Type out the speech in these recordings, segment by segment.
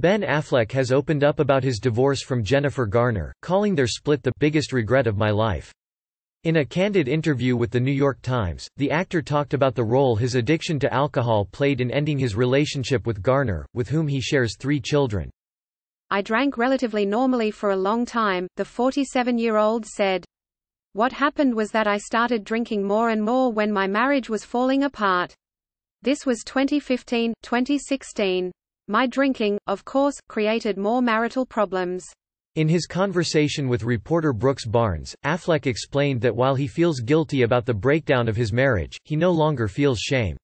Ben Affleck has opened up about his divorce from Jennifer Garner, calling their split the biggest regret of my life. In a candid interview with The New York Times, the actor talked about the role his addiction to alcohol played in ending his relationship with Garner, with whom he shares three children. I drank relatively normally for a long time, the 47-year-old said. What happened was that I started drinking more and more when my marriage was falling apart. This was 2015, 2016. My drinking, of course, created more marital problems. In his conversation with reporter Brooks Barnes, Affleck explained that while he feels guilty about the breakdown of his marriage, he no longer feels shame.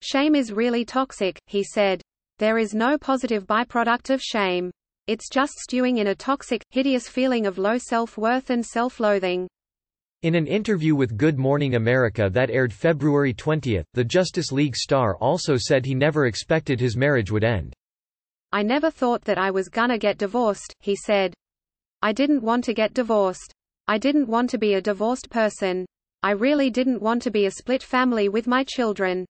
Shame is really toxic, he said. There is no positive byproduct of shame. It's just stewing in a toxic, hideous feeling of low self-worth and self-loathing. In an interview with Good Morning America that aired February 20, the Justice League star also said he never expected his marriage would end. I never thought that I was gonna get divorced, he said. I didn't want to get divorced. I didn't want to be a divorced person. I really didn't want to be a split family with my children.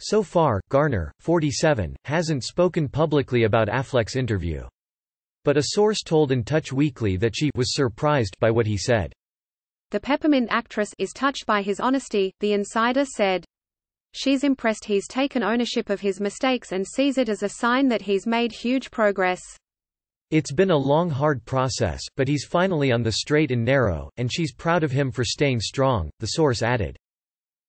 So far, Garner, 47, hasn't spoken publicly about Affleck's interview. But a source told In Touch Weekly that she was surprised by what he said. The peppermint actress is touched by his honesty, the insider said. She's impressed he's taken ownership of his mistakes and sees it as a sign that he's made huge progress. It's been a long hard process, but he's finally on the straight and narrow, and she's proud of him for staying strong, the source added.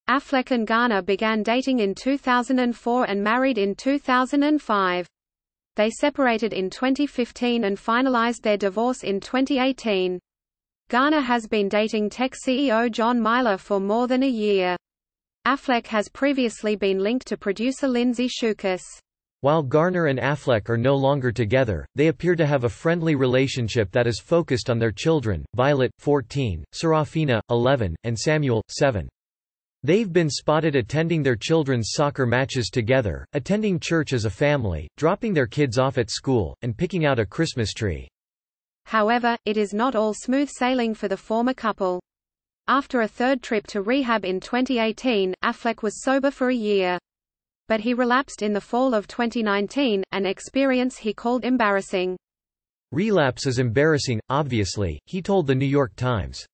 Affleck and Garner began dating in 2004 and married in 2005. They separated in 2015 and finalized their divorce in 2018. Garner has been dating tech CEO John Myler for more than a year. Affleck has previously been linked to producer Lindsay Shukas. While Garner and Affleck are no longer together, they appear to have a friendly relationship that is focused on their children, Violet, 14, Serafina, 11, and Samuel, 7. They've been spotted attending their children's soccer matches together, attending church as a family, dropping their kids off at school, and picking out a Christmas tree. However, it is not all smooth sailing for the former couple. After a third trip to rehab in 2018, Affleck was sober for a year. But he relapsed in the fall of 2019, an experience he called embarrassing. Relapse is embarrassing, obviously, he told the New York Times.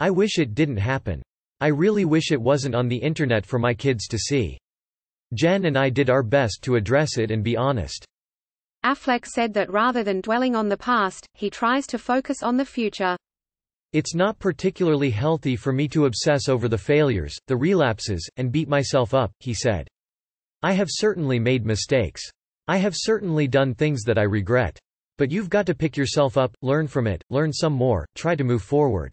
I wish it didn't happen. I really wish it wasn't on the internet for my kids to see. Jen and I did our best to address it and be honest. Affleck said that rather than dwelling on the past, he tries to focus on the future. It's not particularly healthy for me to obsess over the failures, the relapses, and beat myself up, he said. I have certainly made mistakes. I have certainly done things that I regret. But you've got to pick yourself up, learn from it, learn some more, try to move forward.